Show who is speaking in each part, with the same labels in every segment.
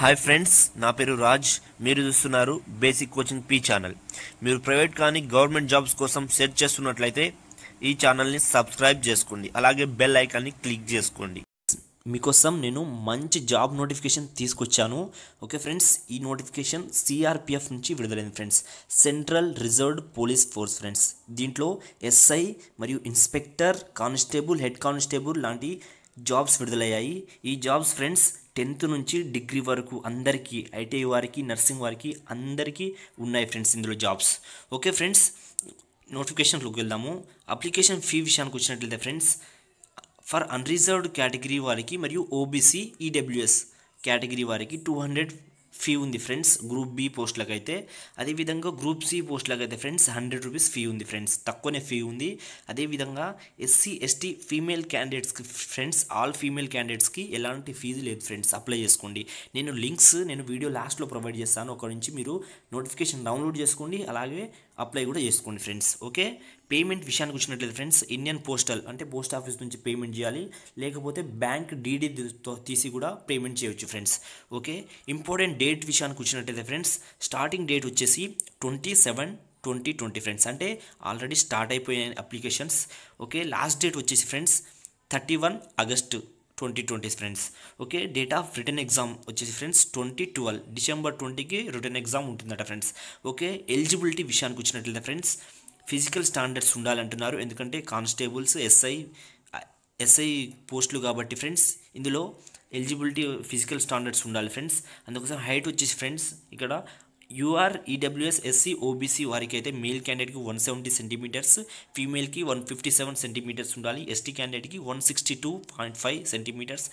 Speaker 1: hi friends నా పేరు రాజ్ మీరు చూస్తున్నారు బేసిక్ కోచింగ్ పీ ఛానల్ మీరు ప్రైవేట్ కానీ గవర్నమెంట్ జాబ్స్ కోసం సెర్చ్ చేస్తున్నట్లయితే ఈ ఛానల్ని సబ్స్క్రైబ్ చేసుకోండి అలాగే బెల్ ఐకాన్ని క్లిక్ చేసుకోండి మీకోసం నేను మంచి జాబ్ నోటిఫికేషన్ తీసుకొచ్చాను ఓకే ఫ్రెండ్స్ ఈ నోటిఫికేషన్ సిఆర్పిఎఫ్ నుంచి విడుదలైంది friends central reserved police force friends దీంట్లో ఎస్ఐ మరియు ఇన్స్పెక్టర్ కానిస్టేబుల్ హెడ్ కానిస్టేబుల్ లాంటి జాబ్స్ విడుదలయ్యాయి ఈ జాబ్స్ ఫ్రెండ్స్ టెన్త్ నుంచి డిగ్రీ వరకు అందరికీ ఐటీఐ వారికి నర్సింగ్ వారికి అందరికీ ఉన్నాయి ఫ్రెండ్స్ ఇందులో జాబ్స్ ఓకే ఫ్రెండ్స్ నోటిఫికేషన్లోకి వెళ్దాము అప్లికేషన్ ఫీ విషయానికి వచ్చినట్లయితే ఫ్రెండ్స్ ఫర్ అన్రిజర్వ్డ్ కేటగిరీ వారికి మరియు ఓబీసీ ఈడబ్ల్యూఎస్ కేటగిరీ వారికి టూ హండ్రెడ్ ఫీ ఉంది ఫ్రెండ్స్ గ్రూప్ బి అయితే అదేవిధంగా గ్రూప్ సి అయితే ఫ్రెండ్స్ హండ్రెడ్ రూపీస్ ఫీ ఉంది ఫ్రెండ్స్ తక్కువనే ఫీ ఉంది అదేవిధంగా ఎస్సీ ఎస్టీ ఫీమేల్ క్యాండిడేట్స్కి ఫ్రెండ్స్ ఆల్ ఫీమేల్ క్యాండిడేట్స్కి ఎలాంటి ఫీజు లేదు ఫ్రెండ్స్ అప్లై చేసుకోండి నేను లింక్స్ నేను వీడియో లాస్ట్లో ప్రొవైడ్ చేస్తాను అక్కడ నుంచి మీరు నోటిఫికేషన్ డౌన్లోడ్ చేసుకోండి అలాగే అప్లై కూడా చేసుకోండి ఫ్రెండ్స్ ఓకే పేమెంట్ విషయానికి వచ్చినట్లయితే ఫ్రెండ్స్ ఇండియన్ పోస్టల్ అంటే పోస్ట్ ఆఫీస్ నుంచి పేమెంట్ చేయాలి లేకపోతే బ్యాంక్ డీడీ తీసి కూడా పేమెంట్ చేయవచ్చు ఫ్రెండ్స్ ఓకే ఇంపార్టెంట్ డేట్ విషయానికి వచ్చినట్లయితే ఫ్రెండ్స్ స్టార్టింగ్ డేట్ వచ్చేసి twenty seven twenty twenty friends అంటే ఆల్రెడీ స్టార్ట్ అయిపోయిన అప్లికేషన్స్ ఓకే లాస్ట్ డేట్ వచ్చేసి friends thirty one August twenty twenty friends okay date of return exam వచ్చేసి friends twenty twelve December ట్వంటీకి return exam ఉంటుందట friends okay eligibility విషయానికి వచ్చినట్లయితే friends physical standards ఉండాలంటున్నారు ఎందుకంటే constables SI SI పోస్టులు కాబట్టి friends ఇందులో ఎలిజిబిలిటీ ఫిజికల్ స్టాండర్డ్స్ ఉండాలి ఫ్రెండ్స్ అందుకోసం హైట్ వచ్చేసి ఫ్రెండ్స్ ఇక్కడ యూఆర్ ఈడబ్ల్యూఎస్ ఎస్సీ ఓబీసీ వారికి అయితే మేల్ క్యాండిడేట్కి వన్ సెవెంటీ సెంటీమీటర్స్ ఫీమేల్కి వన్ ఫిఫ్టీ సెవెన్ సెంటీమీటర్స్ ఉండాలి ఎస్టీ క్యాండిడేట్కి one sixty two point five centimetres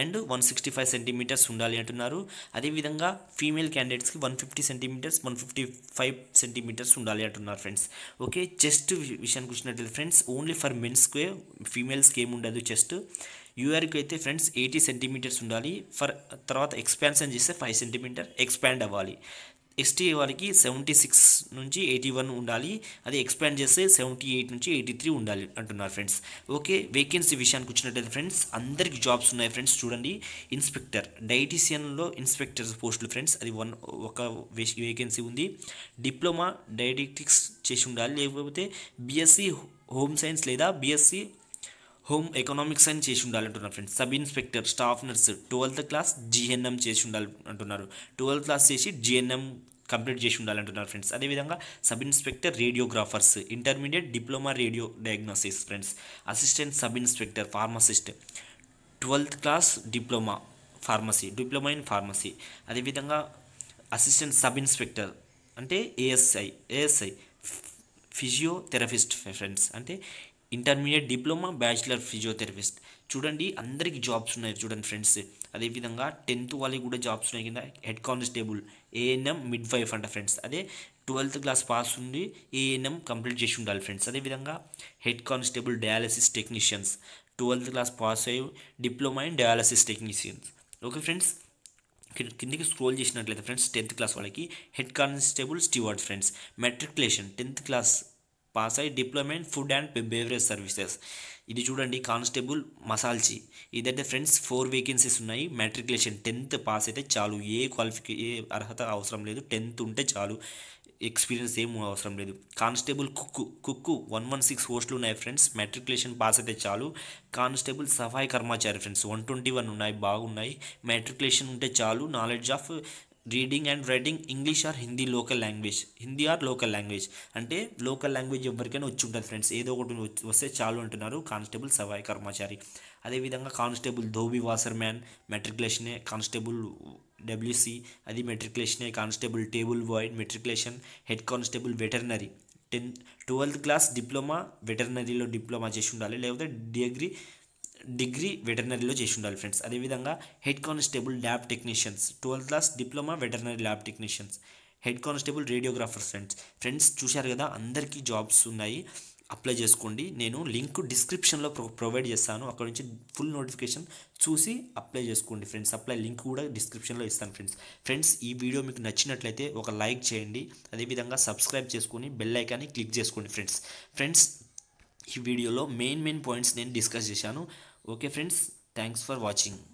Speaker 1: and one sixty five centimetres ఉండాలి అంటున్నారు అదేవిధంగా ఫీమేల్ క్యాండిడేట్స్కి one fifty centimetres one fifty five centimetres ఉండాలి అంటున్నారు ఫ్రెండ్స్ ఓకే చెస్ట్ విషయానికి వచ్చినట్లయితే ఫ్రెండ్స్ ఓన్లీ ఫర్ మెన్స్కే ఫీమేల్స్కి ఏమి ఉండదు చెస్ట్ యూఆర్కి అయితే ఫ్రెండ్స్ ఎయిటీ సెంటీమీటర్స్ ఉండాలి ఫర్ తర్వాత ఎక్స్పాన్షన్ చేస్తే ఫైవ్ సెంటీమీటర్ ఎక్స్పాండ్ అవ్వాలి ఎస్టీ వారికి సెవెంటీ సిక్స్ నుంచి ఎయిటీ వన్ ఉండాలి అది ఎక్స్పాండ్ చేస్తే సెవెంటీ ఎయిట్ నుంచి ఎయిటీ త్రీ ఉండాలి అంటున్నారు ఫ్రెండ్స్ ఓకే వేకెన్సీ విషయానికి వచ్చినట్లయితే ఫ్రెండ్స్ అందరికి జాబ్స్ ఉన్నాయి ఫ్రెండ్స్ చూడండి ఇన్స్పెక్టర్ డైటీషియన్లో ఇన్స్పెక్టర్ పోస్టులు ఫ్రెండ్స్ అది వన్ ఒక వేకెన్సీ ఉంది డిప్లొమా డైడెటిక్స్ చేసి ఉండాలి లేకపోతే బీఎస్సీ హోమ్ సైన్స్ లేదా బీఎస్సీ హోమ్ ఎకనామిక్స్ అని చేసి ఉండాలంటున్నారు friends sub inspector staff nurse twelfth class GNM చేసి ఉండాలి అంటున్నారు ట్వెల్త్ క్లాస్ చేసి జిఎన్ఎం కంప్లీట్ చేసి ఉండాలంటున్నారు ఫ్రెండ్స్ అదేవిధంగా sub inspector radiographers intermediate diploma radio diagnosis friends assistant sub inspector pharmacist twelfth class diploma pharmacy diploma in pharmacy అదేవిధంగా assistant sub inspector అంటే ASI ASI physiotherapist friends అంటే intermediate diploma bachelor physiotherapist చూడండి అందరికీ jobs ఉన్నాయి చూడండి friends అదేవిధంగా tenth వాళ్ళకి కూడా జాబ్స్ ఉన్నాయి కింద head constable ANM midwife అంట ఫ్రెండ్స్ అదే ట్వెల్త్ క్లాస్ పాస్ ఉండి ఏఎన్ఎం కంప్లీట్ చేసి ఉండాలి ఫ్రెండ్స్ అదేవిధంగా head constable dialysis technicians twelfth class pass అయ్యి diploma in dialysis technicians okay friends కిందికి స్క్రోల్ చేసినట్లయితే ఫ్రెండ్స్ టెన్త్ క్లాస్ వాళ్ళకి head constable steward friends matriculation tenth class pass అయ్యి diploma in food and beverage services ఇది చూడండి constable మసాల్చి ఇదైతే friends four vacancies ఉన్నాయి మెట్రికులేషన్ టెన్త్ పాస్ అయితే చాలు ఏ క్వాలిఫికే ఏ అర్హత అవసరం లేదు టెన్త్ ఉంటే చాలు ఎక్స్పీరియన్స్ ఏం అవసరం లేదు constable cook cook one one six పోస్టులు ఉన్నాయి ఫ్రెండ్స్ మెట్రికులేషన్ పాస్ అయితే చాలు కానిస్టేబుల్ సఫాయి కర్మాచారి ఫ్రెండ్స్ వన్ ట్వంటీ వన్ ఉన్నాయి బాగున్నాయి మెట్రికులేషన్ ఉంటే చాలు knowledge of reading and writing English or Hindi local language Hindi or local language అంటే లోకల్ లాంగ్వేజ్ ఎవరికైనా వచ్చి ఉంటుంది ఫ్రెండ్స్ ఏదో ఒకటి వస్తే చాలు అంటున్నారు కానిస్టేబుల్ సవాయ్ కర్మచారి అదేవిధంగా కానిస్టేబుల్ ధోబీ వాసర్ మ్యాన్ మెట్రికులేషనే కానిస్టేబుల్ డబ్ల్యూసీ అది మెట్రికులేషనే constable table boy matriculation head constable veterinary tenth twelfth class diploma వెటర్నరీలో డిప్లొమా చేసి ఉండాలి లేకపోతే డిగ్రీ డిగ్రీ వెటర్నరీలో చేసి ఉండాలి ఫ్రెండ్స్ అదేవిధంగా head constable lab technicians twelfth class diploma veterinary lab technicians head constable radiographer friends friends చూశారు కదా అందరికీ జాబ్స్ ఉన్నాయి అప్లై చేసుకోండి నేను లింక్ డిస్క్రిప్షన్లో ప్రొ ప్రొవైడ్ చేస్తాను అక్కడ నుంచి ఫుల్ నోటిఫికేషన్ చూసి అప్లై చేసుకోండి ఫ్రెండ్స్ అప్లై లింక్ కూడా డిస్క్రిప్షన్లో ఇస్తాను ఫ్రెండ్స్ ఫ్రెండ్స్ ఈ వీడియో మీకు నచ్చినట్లయితే ఒక లైక్ చేయండి అదేవిధంగా సబ్స్క్రైబ్ చేసుకొని బెల్ ఐకాన్ని క్లిక్ చేసుకోండి ఫ్రెండ్స్ ఫ్రెండ్స్ ఈ వీడియోలో మెయిన్ మెయిన్ పాయింట్స్ నేను డిస్కస్ చేశాను okay friends thanks for watching